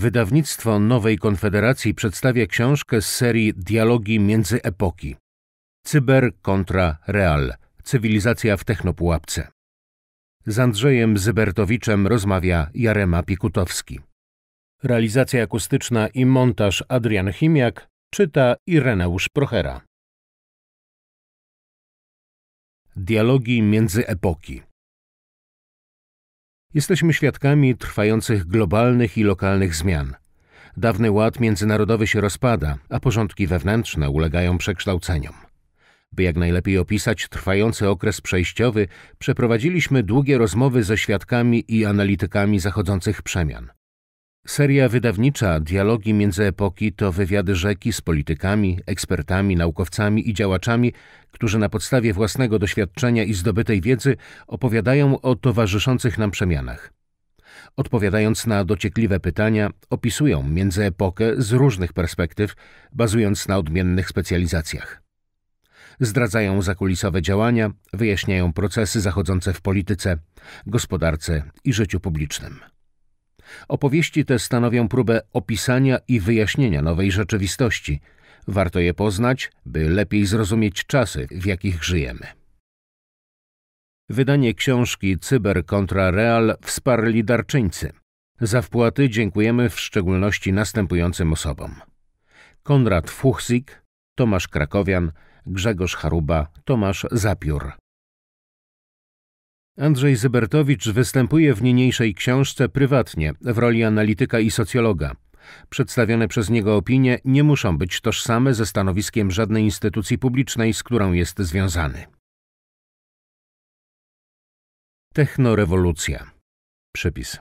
Wydawnictwo Nowej Konfederacji przedstawia książkę z serii Dialogi między epoki. Cyber kontra real. Cywilizacja w technopułapce. Z Andrzejem Zybertowiczem rozmawia Jarema Pikutowski. Realizacja akustyczna i montaż Adrian Chimiak czyta Ireneusz Prochera. Dialogi między epoki. Jesteśmy świadkami trwających globalnych i lokalnych zmian. Dawny ład międzynarodowy się rozpada, a porządki wewnętrzne ulegają przekształceniom. By jak najlepiej opisać trwający okres przejściowy, przeprowadziliśmy długie rozmowy ze świadkami i analitykami zachodzących przemian. Seria wydawnicza Dialogi między epoki to wywiady rzeki z politykami, ekspertami, naukowcami i działaczami, którzy na podstawie własnego doświadczenia i zdobytej wiedzy opowiadają o towarzyszących nam przemianach. Odpowiadając na dociekliwe pytania, opisują międzyepokę z różnych perspektyw, bazując na odmiennych specjalizacjach. Zdradzają zakulisowe działania, wyjaśniają procesy zachodzące w polityce, gospodarce i życiu publicznym. Opowieści te stanowią próbę opisania i wyjaśnienia nowej rzeczywistości. Warto je poznać, by lepiej zrozumieć czasy, w jakich żyjemy. Wydanie książki Cyber kontra Real wsparli darczyńcy. Za wpłaty dziękujemy w szczególności następującym osobom. Konrad Fuchsik, Tomasz Krakowian, Grzegorz Haruba, Tomasz Zapiór. Andrzej Zybertowicz występuje w niniejszej książce prywatnie w roli analityka i socjologa. Przedstawione przez niego opinie nie muszą być tożsame ze stanowiskiem żadnej instytucji publicznej, z którą jest związany. Technorewolucja. Przypis.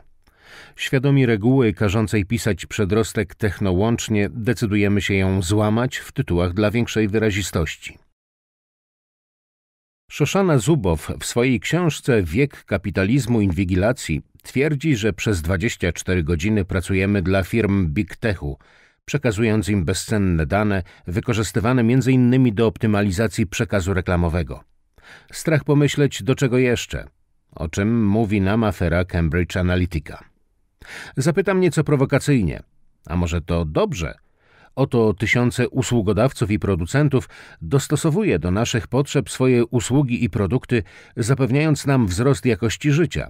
Świadomi reguły każącej pisać przedrostek technołącznie, decydujemy się ją złamać w tytułach dla większej wyrazistości. Szoszana Zubow w swojej książce Wiek kapitalizmu inwigilacji twierdzi, że przez 24 godziny pracujemy dla firm Big Techu, przekazując im bezcenne dane, wykorzystywane m.in. do optymalizacji przekazu reklamowego. Strach pomyśleć, do czego jeszcze? O czym mówi nam afera Cambridge Analytica. Zapytam nieco prowokacyjnie. A może to dobrze – Oto tysiące usługodawców i producentów dostosowuje do naszych potrzeb swoje usługi i produkty, zapewniając nam wzrost jakości życia.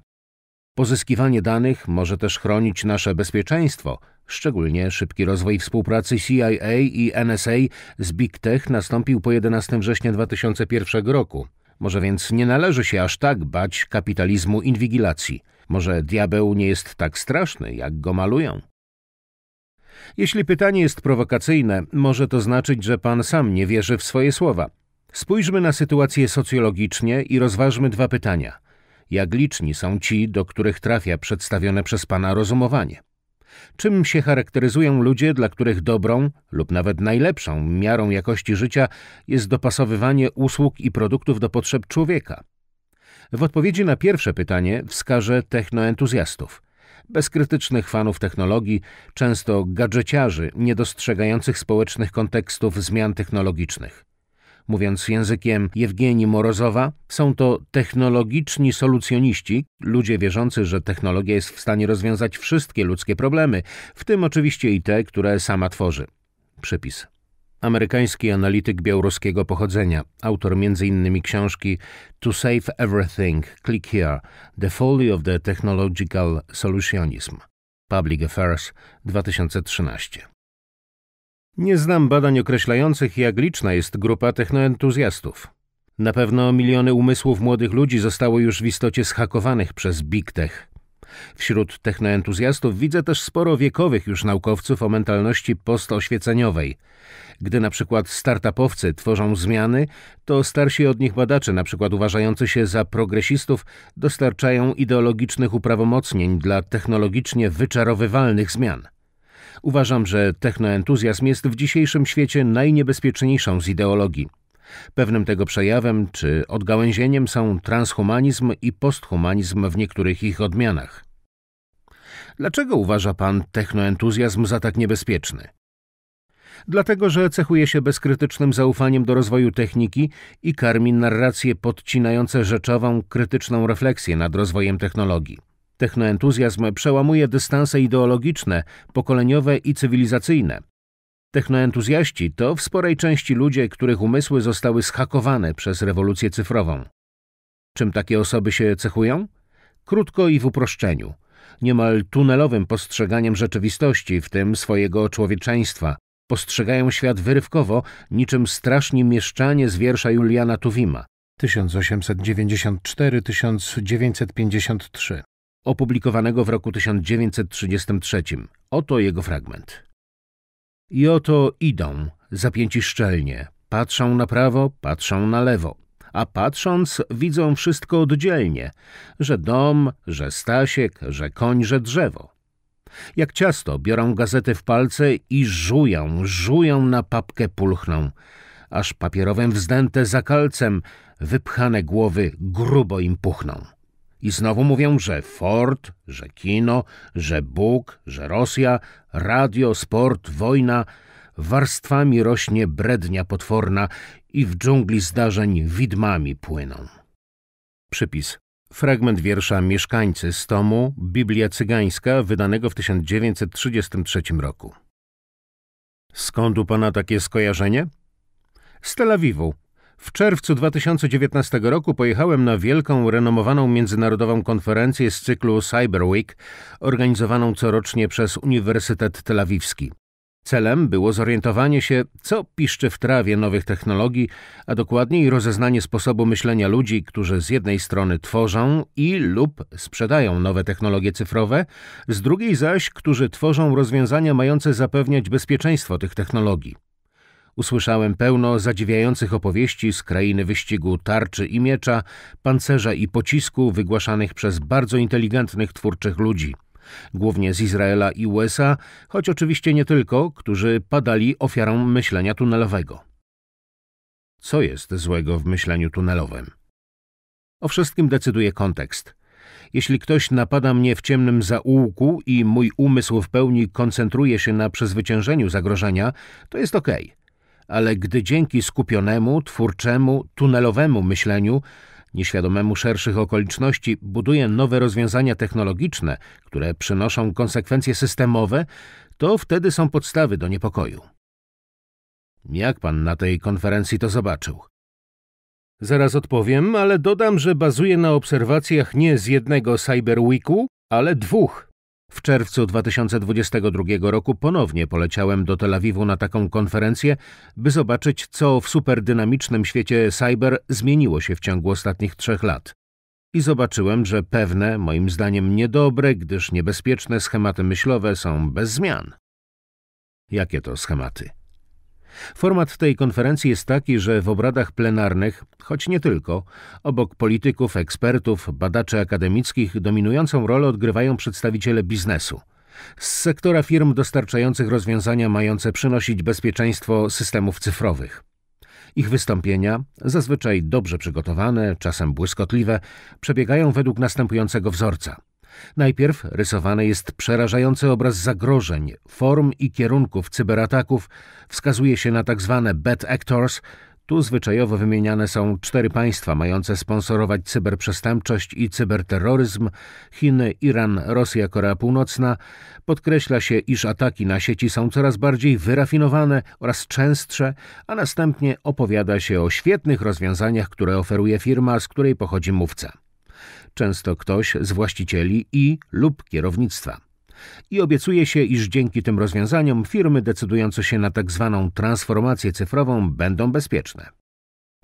Pozyskiwanie danych może też chronić nasze bezpieczeństwo. Szczególnie szybki rozwój współpracy CIA i NSA z Big Tech nastąpił po 11 września 2001 roku. Może więc nie należy się aż tak bać kapitalizmu inwigilacji. Może diabeł nie jest tak straszny, jak go malują. Jeśli pytanie jest prowokacyjne, może to znaczyć, że pan sam nie wierzy w swoje słowa. Spójrzmy na sytuację socjologicznie i rozważmy dwa pytania. Jak liczni są ci, do których trafia przedstawione przez pana rozumowanie? Czym się charakteryzują ludzie, dla których dobrą lub nawet najlepszą miarą jakości życia jest dopasowywanie usług i produktów do potrzeb człowieka? W odpowiedzi na pierwsze pytanie wskażę technoentuzjastów – bezkrytycznych fanów technologii, często gadżeciarzy niedostrzegających społecznych kontekstów zmian technologicznych. Mówiąc językiem Jewgieni Morozowa, są to technologiczni solucjoniści, ludzie wierzący, że technologia jest w stanie rozwiązać wszystkie ludzkie problemy, w tym oczywiście i te, które sama tworzy. Przypis. Amerykański analityk białoruskiego pochodzenia, autor m.in. książki To Save Everything, Click Here, The Folly of the Technological Solutionism, Public Affairs 2013. Nie znam badań określających, jak liczna jest grupa technoentuzjastów. Na pewno miliony umysłów młodych ludzi zostało już w istocie schakowanych przez Big Tech. Wśród technoentuzjastów widzę też sporo wiekowych już naukowców o mentalności postoświeceniowej. Gdy na przykład startupowcy tworzą zmiany, to starsi od nich badacze, na przykład uważający się za progresistów, dostarczają ideologicznych uprawomocnień dla technologicznie wyczarowywalnych zmian. Uważam, że technoentuzjazm jest w dzisiejszym świecie najniebezpieczniejszą z ideologii. Pewnym tego przejawem czy odgałęzieniem są transhumanizm i posthumanizm w niektórych ich odmianach. Dlaczego uważa pan technoentuzjazm za tak niebezpieczny? Dlatego, że cechuje się bezkrytycznym zaufaniem do rozwoju techniki i karmi narracje podcinające rzeczową, krytyczną refleksję nad rozwojem technologii. Technoentuzjazm przełamuje dystanse ideologiczne, pokoleniowe i cywilizacyjne – Technoentuzjaści to w sporej części ludzie, których umysły zostały schakowane przez rewolucję cyfrową. Czym takie osoby się cechują? Krótko i w uproszczeniu. Niemal tunelowym postrzeganiem rzeczywistości, w tym swojego człowieczeństwa. Postrzegają świat wyrywkowo, niczym straszni mieszczanie z wiersza Juliana Tuwima. 1894-1953 opublikowanego w roku 1933. Oto jego fragment. I oto idą, zapięci szczelnie. Patrzą na prawo, patrzą na lewo. A patrząc, widzą wszystko oddzielnie. Że dom, że Stasiek, że koń, że drzewo. Jak ciasto biorą gazety w palce i żują, żują na papkę pulchną. Aż papierowem wzdęte za kalcem wypchane głowy grubo im puchną. I znowu mówią, że Ford, że kino, że Bóg, że Rosja, radio, sport, wojna. Warstwami rośnie brednia potworna i w dżungli zdarzeń widmami płyną. Przypis. Fragment wiersza Mieszkańcy z tomu Biblia Cygańska, wydanego w 1933 roku. Skąd u pana takie skojarzenie? Z Tel Awiwu, w czerwcu 2019 roku pojechałem na wielką, renomowaną międzynarodową konferencję z cyklu Cyber Week, organizowaną corocznie przez Uniwersytet Awiwski. Celem było zorientowanie się, co piszczy w trawie nowych technologii, a dokładniej rozeznanie sposobu myślenia ludzi, którzy z jednej strony tworzą i lub sprzedają nowe technologie cyfrowe, z drugiej zaś, którzy tworzą rozwiązania mające zapewniać bezpieczeństwo tych technologii usłyszałem pełno zadziwiających opowieści z krainy wyścigu tarczy i miecza, pancerza i pocisku wygłaszanych przez bardzo inteligentnych, twórczych ludzi głównie z Izraela i USA, choć oczywiście nie tylko, którzy padali ofiarą myślenia tunelowego. Co jest złego w myśleniu tunelowym? O wszystkim decyduje kontekst. Jeśli ktoś napada mnie w ciemnym zaułku i mój umysł w pełni koncentruje się na przezwyciężeniu zagrożenia, to jest ok ale gdy dzięki skupionemu, twórczemu, tunelowemu myśleniu, nieświadomemu szerszych okoliczności, buduje nowe rozwiązania technologiczne, które przynoszą konsekwencje systemowe, to wtedy są podstawy do niepokoju. Jak pan na tej konferencji to zobaczył? Zaraz odpowiem, ale dodam, że bazuje na obserwacjach nie z jednego Cyberweeku, ale dwóch w czerwcu 2022 roku ponownie poleciałem do Tel Awiwu na taką konferencję, by zobaczyć, co w superdynamicznym świecie cyber zmieniło się w ciągu ostatnich trzech lat. I zobaczyłem, że pewne, moim zdaniem niedobre, gdyż niebezpieczne schematy myślowe są bez zmian. Jakie to schematy? Format tej konferencji jest taki, że w obradach plenarnych, choć nie tylko, obok polityków, ekspertów, badaczy akademickich dominującą rolę odgrywają przedstawiciele biznesu. Z sektora firm dostarczających rozwiązania mające przynosić bezpieczeństwo systemów cyfrowych. Ich wystąpienia, zazwyczaj dobrze przygotowane, czasem błyskotliwe, przebiegają według następującego wzorca – Najpierw rysowany jest przerażający obraz zagrożeń, form i kierunków cyberataków, wskazuje się na tzw. Tak bad actors, tu zwyczajowo wymieniane są cztery państwa mające sponsorować cyberprzestępczość i cyberterroryzm: Chiny, Iran, Rosja, Korea Północna. Podkreśla się, iż ataki na sieci są coraz bardziej wyrafinowane oraz częstsze, a następnie opowiada się o świetnych rozwiązaniach, które oferuje firma, z której pochodzi mówca często ktoś z właścicieli i lub kierownictwa. I obiecuje się, iż dzięki tym rozwiązaniom firmy decydujące się na tak zwaną transformację cyfrową będą bezpieczne.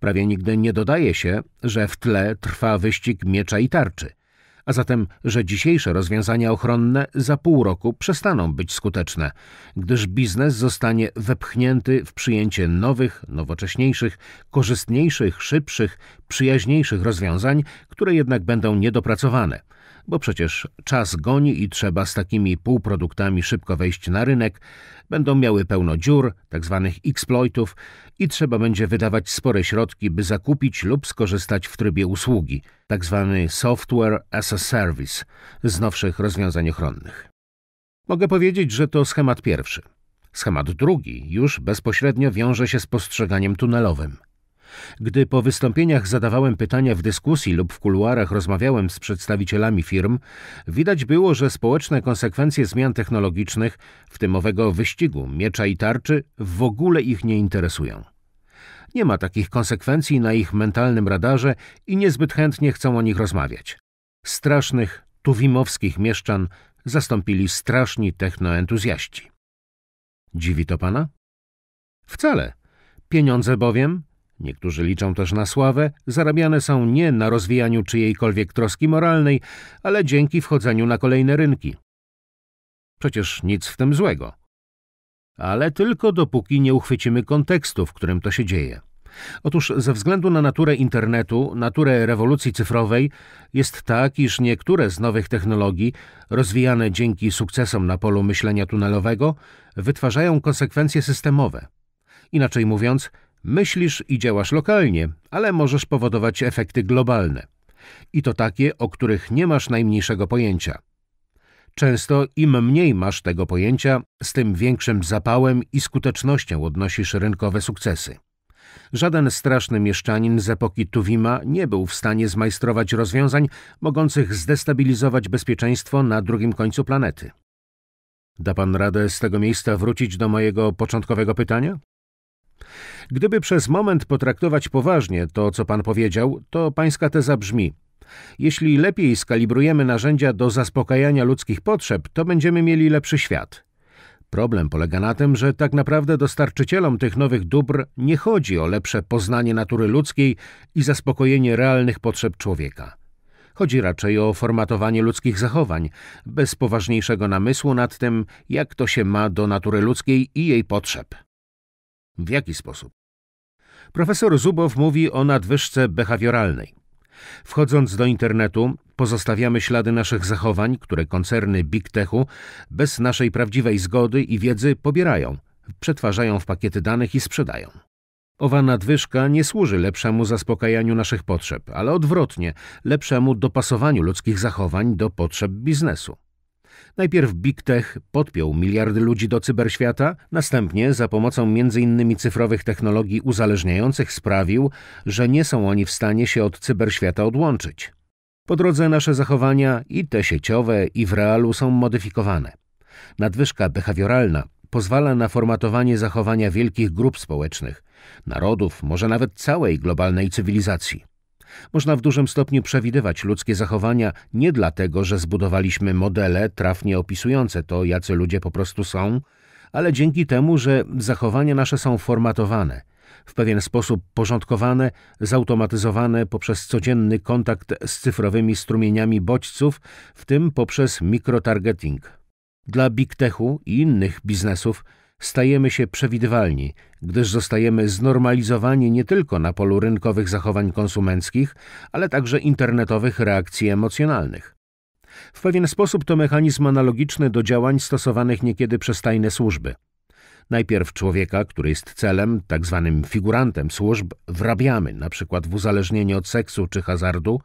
Prawie nigdy nie dodaje się, że w tle trwa wyścig miecza i tarczy – a zatem, że dzisiejsze rozwiązania ochronne za pół roku przestaną być skuteczne, gdyż biznes zostanie wepchnięty w przyjęcie nowych, nowocześniejszych, korzystniejszych, szybszych, przyjaźniejszych rozwiązań, które jednak będą niedopracowane – bo przecież czas goni i trzeba z takimi półproduktami szybko wejść na rynek, będą miały pełno dziur, tzw. Tak exploitów i trzeba będzie wydawać spore środki, by zakupić lub skorzystać w trybie usługi, tzw. Tak software as a service z nowszych rozwiązań ochronnych. Mogę powiedzieć, że to schemat pierwszy. Schemat drugi już bezpośrednio wiąże się z postrzeganiem tunelowym – gdy po wystąpieniach zadawałem pytania w dyskusji lub w kuluarach rozmawiałem z przedstawicielami firm, widać było, że społeczne konsekwencje zmian technologicznych, w tym owego wyścigu, miecza i tarczy, w ogóle ich nie interesują. Nie ma takich konsekwencji na ich mentalnym radarze i niezbyt chętnie chcą o nich rozmawiać. Strasznych, tuwimowskich mieszczan zastąpili straszni technoentuzjaści. Dziwi to pana? Wcale. Pieniądze bowiem Niektórzy liczą też na sławę, zarabiane są nie na rozwijaniu czyjejkolwiek troski moralnej, ale dzięki wchodzeniu na kolejne rynki. Przecież nic w tym złego. Ale tylko dopóki nie uchwycimy kontekstu, w którym to się dzieje. Otóż ze względu na naturę internetu, naturę rewolucji cyfrowej, jest tak, iż niektóre z nowych technologii, rozwijane dzięki sukcesom na polu myślenia tunelowego, wytwarzają konsekwencje systemowe. Inaczej mówiąc, Myślisz i działasz lokalnie, ale możesz powodować efekty globalne. I to takie, o których nie masz najmniejszego pojęcia. Często im mniej masz tego pojęcia, z tym większym zapałem i skutecznością odnosisz rynkowe sukcesy. Żaden straszny mieszczanin z epoki Tuwima nie był w stanie zmajstrować rozwiązań mogących zdestabilizować bezpieczeństwo na drugim końcu planety. Da pan radę z tego miejsca wrócić do mojego początkowego pytania? Gdyby przez moment potraktować poważnie to, co pan powiedział, to pańska teza brzmi: jeśli lepiej skalibrujemy narzędzia do zaspokajania ludzkich potrzeb, to będziemy mieli lepszy świat. Problem polega na tym, że tak naprawdę dostarczycielom tych nowych dóbr nie chodzi o lepsze poznanie natury ludzkiej i zaspokojenie realnych potrzeb człowieka. Chodzi raczej o formatowanie ludzkich zachowań, bez poważniejszego namysłu nad tym, jak to się ma do natury ludzkiej i jej potrzeb. W jaki sposób? Profesor Zubow mówi o nadwyżce behawioralnej. Wchodząc do internetu, pozostawiamy ślady naszych zachowań, które koncerny Big Techu bez naszej prawdziwej zgody i wiedzy pobierają, przetwarzają w pakiety danych i sprzedają. Owa nadwyżka nie służy lepszemu zaspokajaniu naszych potrzeb, ale odwrotnie, lepszemu dopasowaniu ludzkich zachowań do potrzeb biznesu. Najpierw Big Tech podpiął miliardy ludzi do cyberświata, następnie za pomocą m.in. cyfrowych technologii uzależniających sprawił, że nie są oni w stanie się od cyberświata odłączyć. Po drodze nasze zachowania i te sieciowe, i w realu są modyfikowane. Nadwyżka behawioralna pozwala na formatowanie zachowania wielkich grup społecznych, narodów, może nawet całej globalnej cywilizacji. Można w dużym stopniu przewidywać ludzkie zachowania nie dlatego, że zbudowaliśmy modele trafnie opisujące to, jacy ludzie po prostu są, ale dzięki temu, że zachowania nasze są formatowane, w pewien sposób porządkowane, zautomatyzowane poprzez codzienny kontakt z cyfrowymi strumieniami bodźców, w tym poprzez mikrotargeting. Dla big techu i innych biznesów stajemy się przewidywalni, gdyż zostajemy znormalizowani nie tylko na polu rynkowych zachowań konsumenckich, ale także internetowych reakcji emocjonalnych. W pewien sposób to mechanizm analogiczny do działań stosowanych niekiedy przez tajne służby. Najpierw człowieka, który jest celem, tak zwanym figurantem służb, wrabiamy, na przykład w uzależnienie od seksu czy hazardu,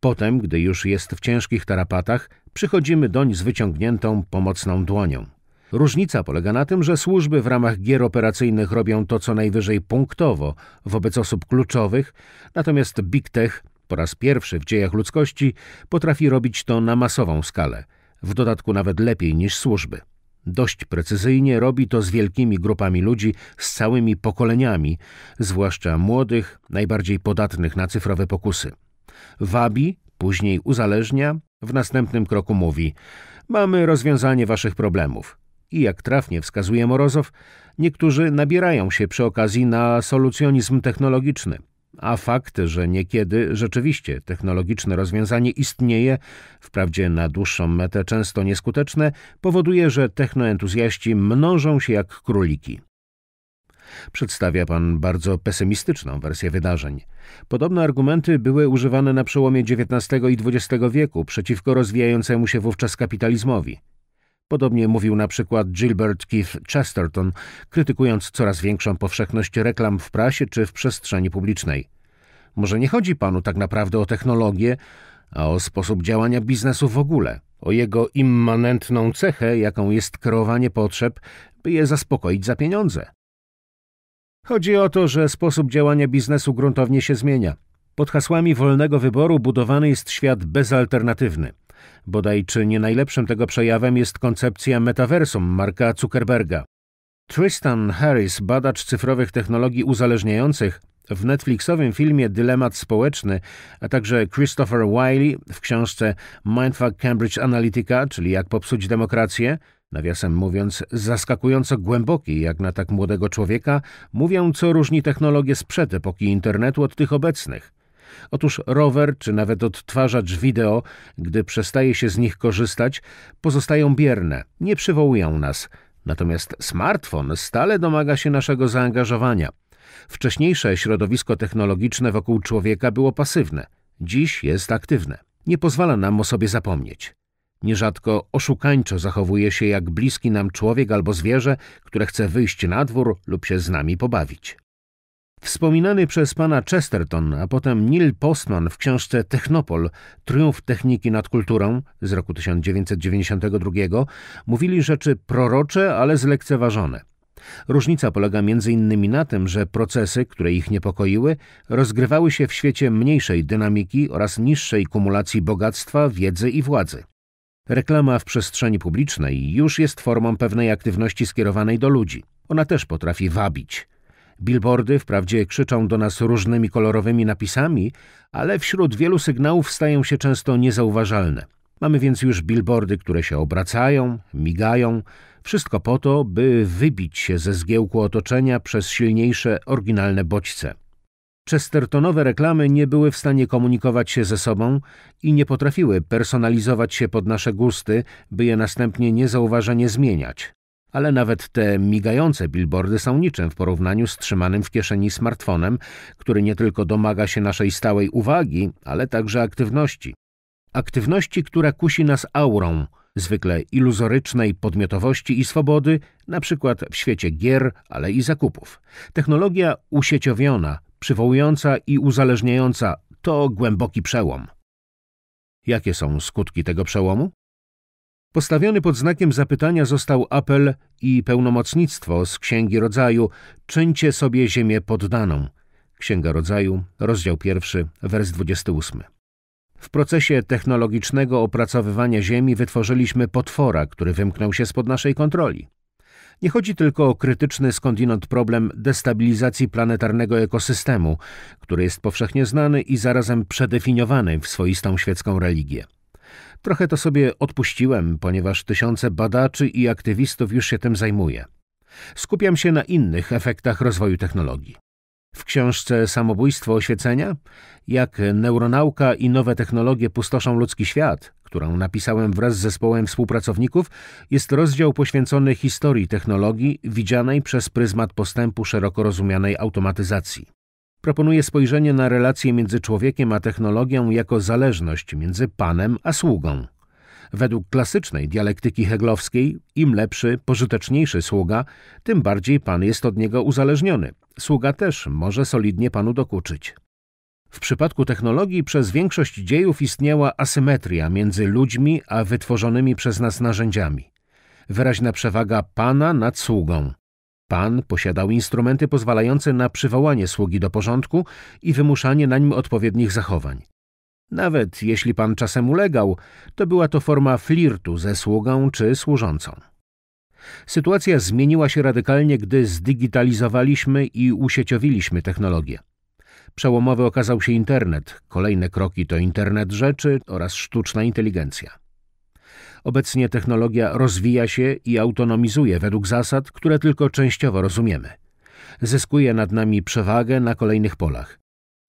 potem, gdy już jest w ciężkich tarapatach, przychodzimy doń z wyciągniętą pomocną dłonią. Różnica polega na tym, że służby w ramach gier operacyjnych robią to co najwyżej punktowo wobec osób kluczowych, natomiast Big Tech po raz pierwszy w dziejach ludzkości potrafi robić to na masową skalę, w dodatku nawet lepiej niż służby. Dość precyzyjnie robi to z wielkimi grupami ludzi, z całymi pokoleniami, zwłaszcza młodych, najbardziej podatnych na cyfrowe pokusy. Wabi, później uzależnia, w następnym kroku mówi: Mamy rozwiązanie waszych problemów i jak trafnie wskazuje Morozow, niektórzy nabierają się przy okazji na solucjonizm technologiczny. A fakt, że niekiedy rzeczywiście technologiczne rozwiązanie istnieje, wprawdzie na dłuższą metę często nieskuteczne, powoduje, że technoentuzjaści mnożą się jak króliki. Przedstawia pan bardzo pesymistyczną wersję wydarzeń. Podobne argumenty były używane na przełomie XIX i XX wieku przeciwko rozwijającemu się wówczas kapitalizmowi. Podobnie mówił na przykład Gilbert Keith Chesterton, krytykując coraz większą powszechność reklam w prasie czy w przestrzeni publicznej. Może nie chodzi panu tak naprawdę o technologię, a o sposób działania biznesu w ogóle, o jego immanentną cechę, jaką jest kreowanie potrzeb, by je zaspokoić za pieniądze. Chodzi o to, że sposób działania biznesu gruntownie się zmienia. Pod hasłami wolnego wyboru budowany jest świat bezalternatywny. Bodaj czy nie najlepszym tego przejawem jest koncepcja metaversum Marka Zuckerberga. Tristan Harris, badacz cyfrowych technologii uzależniających, w Netflixowym filmie Dylemat Społeczny, a także Christopher Wiley w książce Mindfuck Cambridge Analytica, czyli Jak popsuć demokrację, nawiasem mówiąc, zaskakująco głęboki jak na tak młodego człowieka, mówią, co różni technologie sprzed epoki internetu od tych obecnych. Otóż rower czy nawet odtwarzacz wideo, gdy przestaje się z nich korzystać, pozostają bierne, nie przywołują nas. Natomiast smartfon stale domaga się naszego zaangażowania. Wcześniejsze środowisko technologiczne wokół człowieka było pasywne, dziś jest aktywne. Nie pozwala nam o sobie zapomnieć. Nierzadko oszukańczo zachowuje się jak bliski nam człowiek albo zwierzę, które chce wyjść na dwór lub się z nami pobawić. Wspominany przez pana Chesterton, a potem Neil Postman w książce Technopol – Triumf techniki nad kulturą z roku 1992 mówili rzeczy prorocze, ale zlekceważone. Różnica polega m.in. na tym, że procesy, które ich niepokoiły, rozgrywały się w świecie mniejszej dynamiki oraz niższej kumulacji bogactwa, wiedzy i władzy. Reklama w przestrzeni publicznej już jest formą pewnej aktywności skierowanej do ludzi. Ona też potrafi wabić – Billboardy wprawdzie krzyczą do nas różnymi kolorowymi napisami, ale wśród wielu sygnałów stają się często niezauważalne. Mamy więc już billboardy, które się obracają, migają, wszystko po to, by wybić się ze zgiełku otoczenia przez silniejsze, oryginalne bodźce. Chestertonowe reklamy nie były w stanie komunikować się ze sobą i nie potrafiły personalizować się pod nasze gusty, by je następnie niezauważenie zmieniać. Ale nawet te migające billboardy są niczym w porównaniu z trzymanym w kieszeni smartfonem, który nie tylko domaga się naszej stałej uwagi, ale także aktywności. Aktywności, która kusi nas aurą, zwykle iluzorycznej podmiotowości i swobody, na przykład w świecie gier, ale i zakupów. Technologia usieciowiona, przywołująca i uzależniająca to głęboki przełom. Jakie są skutki tego przełomu? Postawiony pod znakiem zapytania został apel i pełnomocnictwo z Księgi Rodzaju Czyńcie sobie ziemię poddaną. Księga Rodzaju, rozdział pierwszy, wers 28. W procesie technologicznego opracowywania ziemi wytworzyliśmy potwora, który wymknął się spod naszej kontroli. Nie chodzi tylko o krytyczny skądinąd problem destabilizacji planetarnego ekosystemu, który jest powszechnie znany i zarazem przedefiniowany w swoistą świecką religię. Trochę to sobie odpuściłem, ponieważ tysiące badaczy i aktywistów już się tym zajmuje. Skupiam się na innych efektach rozwoju technologii. W książce Samobójstwo oświecenia? Jak neuronauka i nowe technologie pustoszą ludzki świat, którą napisałem wraz z zespołem współpracowników, jest rozdział poświęcony historii technologii widzianej przez pryzmat postępu szeroko rozumianej automatyzacji proponuje spojrzenie na relacje między człowiekiem a technologią jako zależność między panem a sługą. Według klasycznej dialektyki heglowskiej, im lepszy, pożyteczniejszy sługa, tym bardziej pan jest od niego uzależniony. Sługa też może solidnie panu dokuczyć. W przypadku technologii przez większość dziejów istniała asymetria między ludźmi a wytworzonymi przez nas narzędziami. Wyraźna przewaga pana nad sługą. Pan posiadał instrumenty pozwalające na przywołanie sługi do porządku i wymuszanie na nim odpowiednich zachowań. Nawet jeśli pan czasem ulegał, to była to forma flirtu ze sługą czy służącą. Sytuacja zmieniła się radykalnie, gdy zdigitalizowaliśmy i usieciowiliśmy technologię. Przełomowy okazał się internet, kolejne kroki to internet rzeczy oraz sztuczna inteligencja. Obecnie technologia rozwija się i autonomizuje według zasad, które tylko częściowo rozumiemy. Zyskuje nad nami przewagę na kolejnych polach.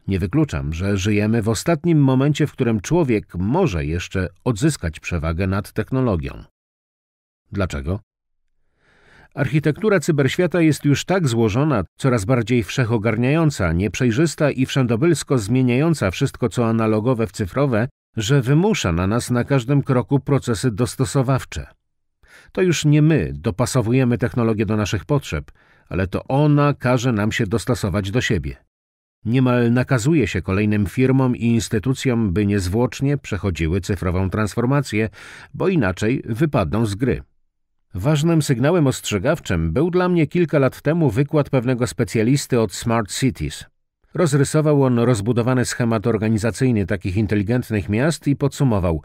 Nie wykluczam, że żyjemy w ostatnim momencie, w którym człowiek może jeszcze odzyskać przewagę nad technologią. Dlaczego? Architektura cyberświata jest już tak złożona, coraz bardziej wszechogarniająca, nieprzejrzysta i wszędobylsko zmieniająca wszystko, co analogowe w cyfrowe, że wymusza na nas na każdym kroku procesy dostosowawcze. To już nie my dopasowujemy technologię do naszych potrzeb, ale to ona każe nam się dostosować do siebie. Niemal nakazuje się kolejnym firmom i instytucjom, by niezwłocznie przechodziły cyfrową transformację, bo inaczej wypadną z gry. Ważnym sygnałem ostrzegawczym był dla mnie kilka lat temu wykład pewnego specjalisty od Smart Cities – Rozrysował on rozbudowany schemat organizacyjny takich inteligentnych miast i podsumował.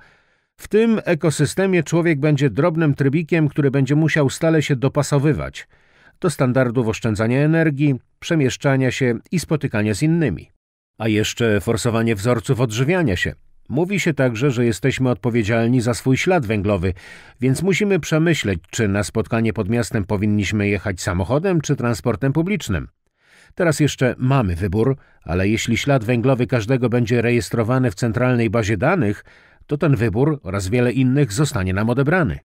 W tym ekosystemie człowiek będzie drobnym trybikiem, który będzie musiał stale się dopasowywać do standardów oszczędzania energii, przemieszczania się i spotykania z innymi. A jeszcze forsowanie wzorców odżywiania się. Mówi się także, że jesteśmy odpowiedzialni za swój ślad węglowy, więc musimy przemyśleć, czy na spotkanie pod miastem powinniśmy jechać samochodem czy transportem publicznym. Teraz jeszcze mamy wybór, ale jeśli ślad węglowy każdego będzie rejestrowany w centralnej bazie danych, to ten wybór oraz wiele innych zostanie nam odebrany.